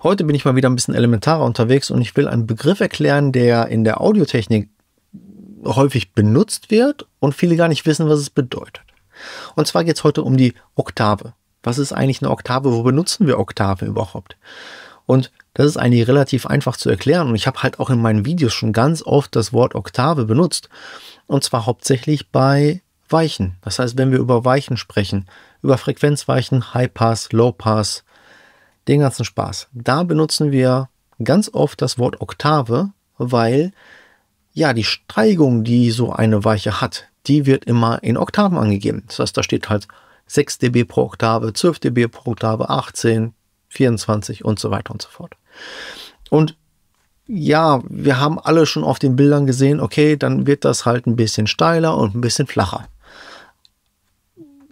Heute bin ich mal wieder ein bisschen elementarer unterwegs und ich will einen Begriff erklären, der in der Audiotechnik häufig benutzt wird und viele gar nicht wissen, was es bedeutet. Und zwar geht es heute um die Oktave. Was ist eigentlich eine Oktave? Wo benutzen wir Oktave überhaupt? Und das ist eigentlich relativ einfach zu erklären. Und ich habe halt auch in meinen Videos schon ganz oft das Wort Oktave benutzt. Und zwar hauptsächlich bei Weichen. Das heißt, wenn wir über Weichen sprechen, über Frequenzweichen, High Pass, Low Pass, den ganzen Spaß. Da benutzen wir ganz oft das Wort Oktave, weil ja die Steigung, die so eine Weiche hat, die wird immer in Oktaven angegeben. Das heißt, da steht halt 6 dB pro Oktave, 12 dB pro Oktave, 18, 24 und so weiter und so fort. Und ja, wir haben alle schon auf den Bildern gesehen, okay, dann wird das halt ein bisschen steiler und ein bisschen flacher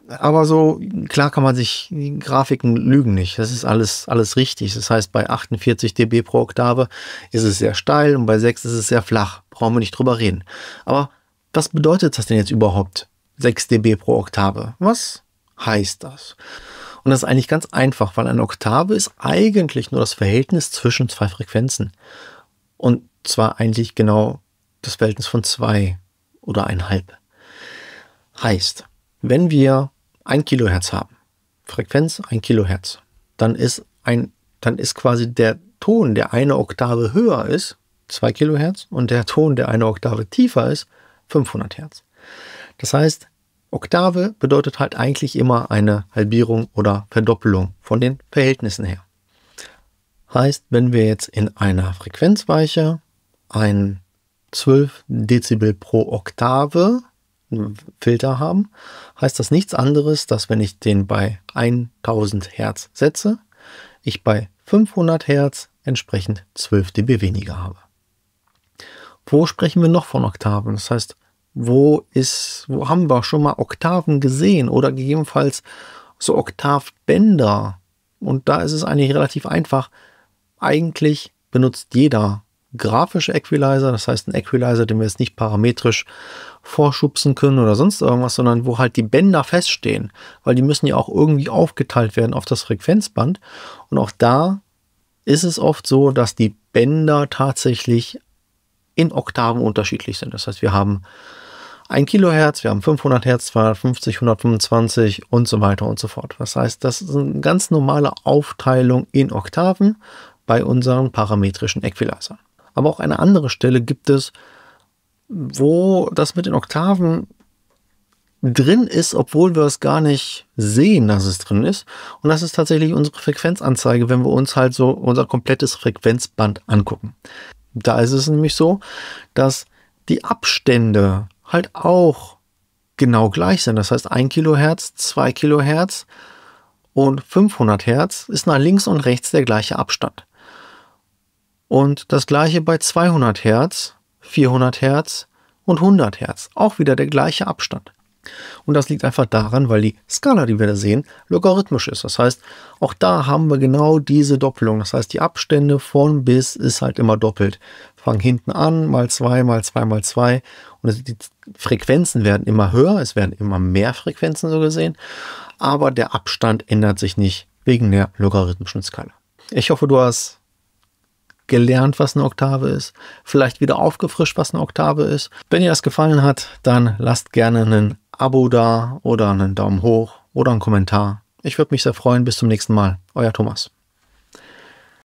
aber so, klar kann man sich, die Grafiken lügen nicht. Das ist alles, alles richtig. Das heißt, bei 48 dB pro Oktave ist es sehr steil und bei 6 ist es sehr flach. Brauchen wir nicht drüber reden. Aber was bedeutet das denn jetzt überhaupt? 6 dB pro Oktave. Was heißt das? Und das ist eigentlich ganz einfach, weil eine Oktave ist eigentlich nur das Verhältnis zwischen zwei Frequenzen. Und zwar eigentlich genau das Verhältnis von zwei oder einhalb. Heißt, wenn wir 1 Kilohertz haben, Frequenz 1 Kilohertz, dann ist, ein, dann ist quasi der Ton, der eine Oktave höher ist, 2 Kilohertz, und der Ton, der eine Oktave tiefer ist, 500 Hertz. Das heißt, Oktave bedeutet halt eigentlich immer eine Halbierung oder Verdoppelung von den Verhältnissen her. Heißt, wenn wir jetzt in einer Frequenzweiche ein 12 Dezibel pro Oktave Filter haben, heißt das nichts anderes, dass wenn ich den bei 1000 Hertz setze, ich bei 500 Hertz entsprechend 12 dB weniger habe. Wo sprechen wir noch von Oktaven? Das heißt, wo ist, wo haben wir schon mal Oktaven gesehen oder gegebenenfalls so Oktavbänder? Und da ist es eigentlich relativ einfach. Eigentlich benutzt jeder grafische Equalizer, das heißt ein Equalizer, den wir jetzt nicht parametrisch vorschubsen können oder sonst irgendwas, sondern wo halt die Bänder feststehen, weil die müssen ja auch irgendwie aufgeteilt werden auf das Frequenzband. Und auch da ist es oft so, dass die Bänder tatsächlich in Oktaven unterschiedlich sind. Das heißt, wir haben 1 Kilohertz, wir haben 500 Hertz, 250, 125 und so weiter und so fort. Das heißt, das ist eine ganz normale Aufteilung in Oktaven bei unseren parametrischen Equalizern. Aber auch eine andere Stelle gibt es, wo das mit den Oktaven drin ist, obwohl wir es gar nicht sehen, dass es drin ist. Und das ist tatsächlich unsere Frequenzanzeige, wenn wir uns halt so unser komplettes Frequenzband angucken. Da ist es nämlich so, dass die Abstände halt auch genau gleich sind. Das heißt, 1 Kilohertz, 2 Kilohertz und 500 Hertz ist nach links und rechts der gleiche Abstand. Und das gleiche bei 200 Hertz, 400 Hertz und 100 Hertz. Auch wieder der gleiche Abstand. Und das liegt einfach daran, weil die Skala, die wir da sehen, logarithmisch ist. Das heißt, auch da haben wir genau diese Doppelung. Das heißt, die Abstände von bis ist halt immer doppelt. fangen hinten an, mal 2, mal 2, mal 2. Und die Frequenzen werden immer höher. Es werden immer mehr Frequenzen so gesehen. Aber der Abstand ändert sich nicht wegen der logarithmischen Skala. Ich hoffe, du hast gelernt, was eine Oktave ist, vielleicht wieder aufgefrischt, was eine Oktave ist. Wenn ihr das gefallen hat, dann lasst gerne ein Abo da oder einen Daumen hoch oder einen Kommentar. Ich würde mich sehr freuen. Bis zum nächsten Mal. Euer Thomas.